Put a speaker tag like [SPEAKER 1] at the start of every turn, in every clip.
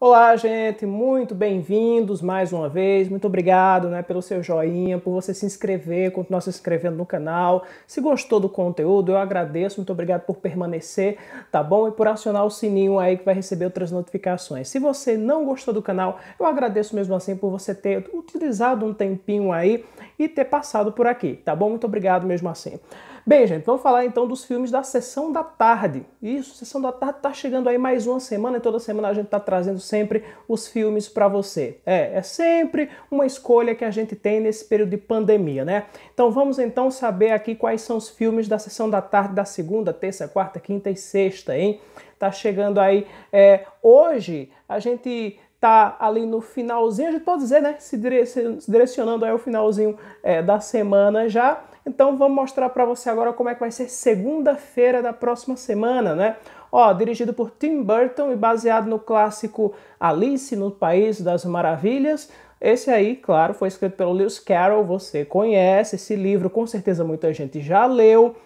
[SPEAKER 1] Olá, gente, muito bem-vindos mais uma vez. Muito obrigado né, pelo seu joinha, por você se inscrever, continuar se inscrevendo no canal. Se gostou do conteúdo, eu agradeço. Muito obrigado por permanecer, tá bom? E por acionar o sininho aí que vai receber outras notificações. Se você não gostou do canal, eu agradeço mesmo assim por você ter utilizado um tempinho aí e ter passado por aqui, tá bom? Muito obrigado mesmo assim. Bem, gente, vamos falar então dos filmes da Sessão da Tarde. Isso, Sessão da Tarde tá chegando aí mais uma semana e toda semana a gente tá trazendo sempre os filmes para você. É, é sempre uma escolha que a gente tem nesse período de pandemia, né? Então vamos então saber aqui quais são os filmes da Sessão da Tarde da segunda, terça, quarta, quinta e sexta, hein? Tá chegando aí. É, hoje a gente tá ali no finalzinho, a gente pode dizer, né? Se direcionando aí ao finalzinho é, da semana já. Então vamos mostrar para você agora como é que vai ser segunda-feira da próxima semana, né? Ó, dirigido por Tim Burton e baseado no clássico Alice no País das Maravilhas. Esse aí, claro, foi escrito pelo Lewis Carroll, você conhece esse livro, com certeza muita gente já leu.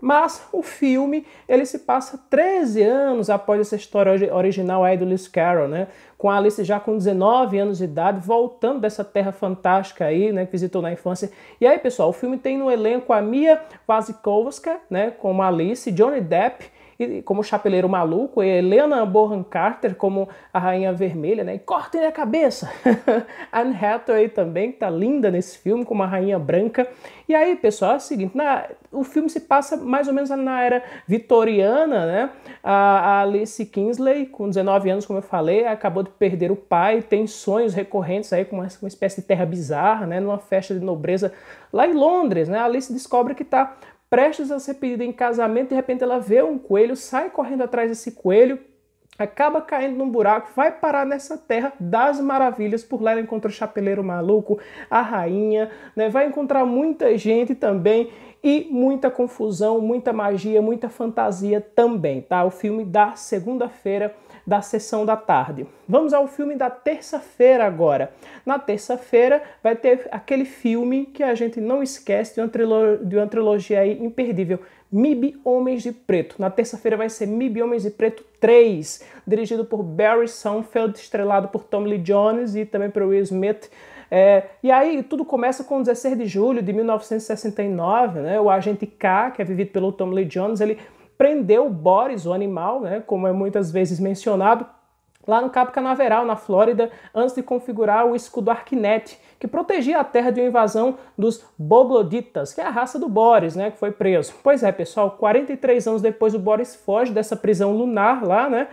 [SPEAKER 1] Mas o filme ele se passa 13 anos após essa história original aí do Lewis Carroll, né? Com a Alice já com 19 anos de idade, voltando dessa terra fantástica aí, né? Que visitou na infância. E aí, pessoal, o filme tem no elenco a Mia Wasikowska, né? Como Alice, Johnny Depp e como o chapeleiro maluco, Helena Bonham Carter como a rainha vermelha, né? E cortem a cabeça. Anne Hathaway também que tá linda nesse filme como a rainha branca. E aí, pessoal, é o seguinte, na, o filme se passa mais ou menos na era vitoriana, né? A, a Alice Kingsley com 19 anos, como eu falei, acabou de perder o pai, tem sonhos recorrentes aí com uma, uma espécie de terra bizarra, né? Numa festa de nobreza lá em Londres, né? A Alice descobre que está prestes a ser pedida em casamento, de repente ela vê um coelho, sai correndo atrás desse coelho, acaba caindo num buraco, vai parar nessa terra das maravilhas. Por lá ela encontra o chapeleiro maluco, a rainha, né? vai encontrar muita gente também e muita confusão, muita magia, muita fantasia também, tá? O filme da segunda-feira da sessão da tarde. Vamos ao filme da terça-feira agora. Na terça-feira vai ter aquele filme que a gente não esquece de uma, trilo de uma trilogia aí imperdível. MIB Homens de Preto. Na terça-feira vai ser MIB Homens de Preto 3, dirigido por Barry Sonnenfeld, estrelado por Tom Lee Jones e também por Will Smith. É, e aí tudo começa com 16 de julho de 1969, né? O agente K, que é vivido pelo Tom Lee Jones, ele prendeu Boris, o animal, né, como é muitas vezes mencionado, lá no Cabo Canaveral, na Flórida, antes de configurar o escudo Arquinete, que protegia a terra de uma invasão dos Bogloditas, que é a raça do Boris, né, que foi preso. Pois é, pessoal, 43 anos depois o Boris foge dessa prisão lunar lá, né,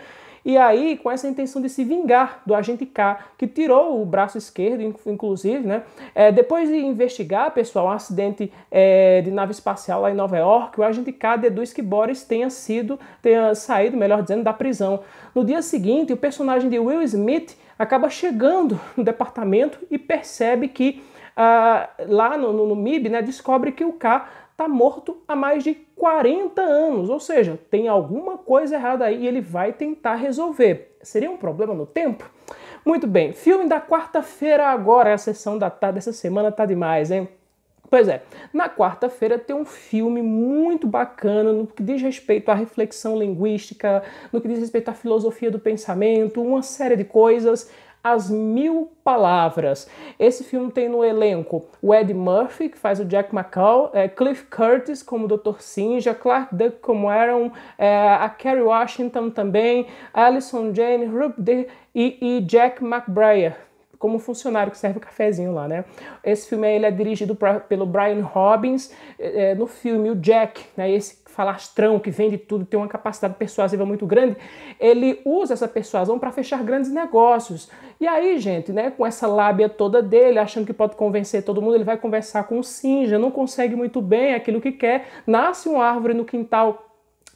[SPEAKER 1] e aí, com essa intenção de se vingar do agente K, que tirou o braço esquerdo, inclusive, né? É, depois de investigar, pessoal, um acidente é, de nave espacial lá em Nova York, o agente K deduz que Boris tenha sido, tenha saído, melhor dizendo, da prisão. No dia seguinte, o personagem de Will Smith acaba chegando no departamento e percebe que ah, lá no, no, no MIB, né, descobre que o K está morto há mais de 40 anos, ou seja, tem alguma coisa errada aí e ele vai tentar resolver. Seria um problema no tempo? Muito bem, filme da quarta-feira agora, é a sessão da tarde dessa semana tá demais, hein? Pois é, na quarta-feira tem um filme muito bacana no que diz respeito à reflexão linguística, no que diz respeito à filosofia do pensamento, uma série de coisas. As Mil Palavras. Esse filme tem no elenco o Ed Murphy, que faz o Jack McCall, é, Cliff Curtis como Dr. Sinja, Clark Duck como Aaron, é, a Kerry Washington também, Alison Jane, Rubder e, e Jack McBrayer como um funcionário que serve o cafezinho lá, né? Esse filme ele é dirigido pra, pelo Brian Robbins. É, é, no filme, o Jack, né, esse falastrão que vende tudo, tem uma capacidade persuasiva muito grande, ele usa essa persuasão para fechar grandes negócios. E aí, gente, né, com essa lábia toda dele, achando que pode convencer todo mundo, ele vai conversar com o Sinja, não consegue muito bem é aquilo que quer, nasce uma árvore no quintal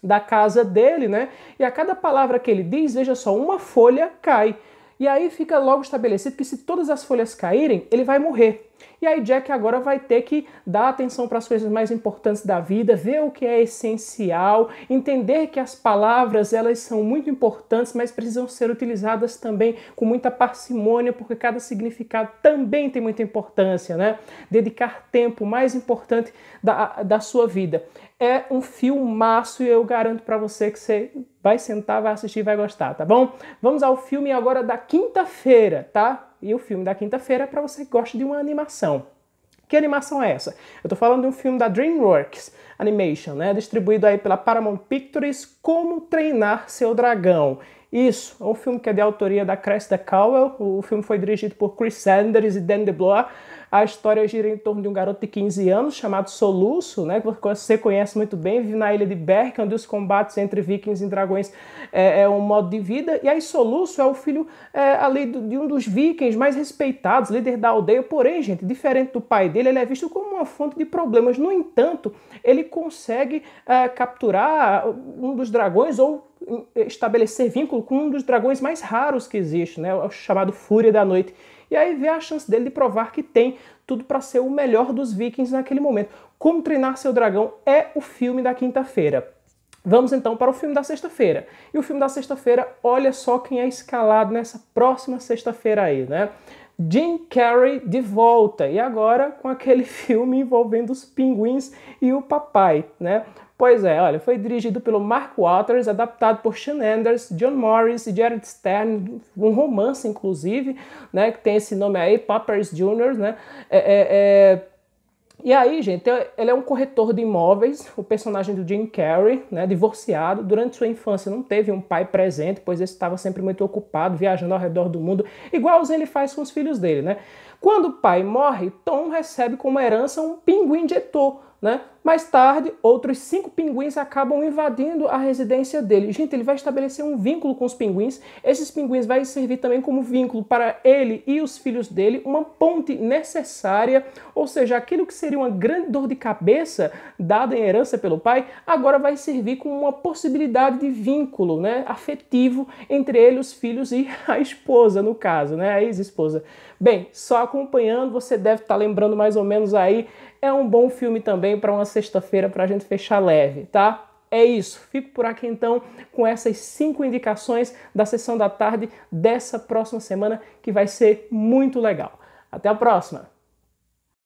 [SPEAKER 1] da casa dele, né? E a cada palavra que ele diz, veja só, uma folha cai. E aí fica logo estabelecido que se todas as folhas caírem, ele vai morrer. E aí Jack agora vai ter que dar atenção para as coisas mais importantes da vida, ver o que é essencial, entender que as palavras elas são muito importantes, mas precisam ser utilizadas também com muita parcimônia, porque cada significado também tem muita importância, né? Dedicar tempo mais importante da, da sua vida. É um filmaço e eu garanto para você que você vai sentar, vai assistir, vai gostar, tá bom? Vamos ao filme agora da quinta-feira, tá? e o filme da quinta-feira é para você que gosta de uma animação. Que animação é essa? Eu tô falando de um filme da DreamWorks Animation, né? Distribuído aí pela Paramount Pictures, Como Treinar Seu Dragão. Isso, é um filme que é de autoria da Cresta Cowell. O filme foi dirigido por Chris Sanders e Dan DeBlois. A história gira em torno de um garoto de 15 anos chamado Soluço, né, que você conhece muito bem, vive na ilha de Berk, onde os combates entre vikings e dragões é, é um modo de vida. E aí Soluço é o filho é, ali de um dos vikings mais respeitados, líder da aldeia. Porém, gente, diferente do pai dele, ele é visto como uma fonte de problemas. No entanto, ele consegue é, capturar um dos dragões ou estabelecer vínculo com um dos dragões mais raros que existe, né? o chamado Fúria da Noite. E aí vê a chance dele de provar que tem tudo para ser o melhor dos vikings naquele momento. Como Treinar Seu Dragão é o filme da quinta-feira. Vamos então para o filme da sexta-feira. E o filme da sexta-feira, olha só quem é escalado nessa próxima sexta-feira aí, né? Jim Carrey de volta, e agora com aquele filme envolvendo os pinguins e o papai, né? Pois é, olha, foi dirigido pelo Mark Waters, adaptado por Sean Anders, John Morris e Jared Stern, um romance inclusive, né, que tem esse nome aí, Poppers Jr., né, é, é, é... E aí, gente, ele é um corretor de imóveis, o personagem do Jim Carrey, né, divorciado. Durante sua infância não teve um pai presente, pois ele estava sempre muito ocupado, viajando ao redor do mundo, igualzinho ele faz com os filhos dele, né? Quando o pai morre, Tom recebe como herança um pinguim de Etor, né? Mais tarde, outros cinco pinguins acabam invadindo a residência dele. Gente, ele vai estabelecer um vínculo com os pinguins. Esses pinguins vai servir também como vínculo para ele e os filhos dele, uma ponte necessária, ou seja, aquilo que seria uma grande dor de cabeça dada em herança pelo pai, agora vai servir como uma possibilidade de vínculo, né, afetivo entre ele, os filhos e a esposa, no caso, né, a ex-esposa. Bem, só acompanhando, você deve estar lembrando mais ou menos aí. É um bom filme também para uma sexta-feira para a gente fechar leve, tá? É isso, fico por aqui então com essas cinco indicações da sessão da tarde dessa próxima semana que vai ser muito legal. Até a próxima!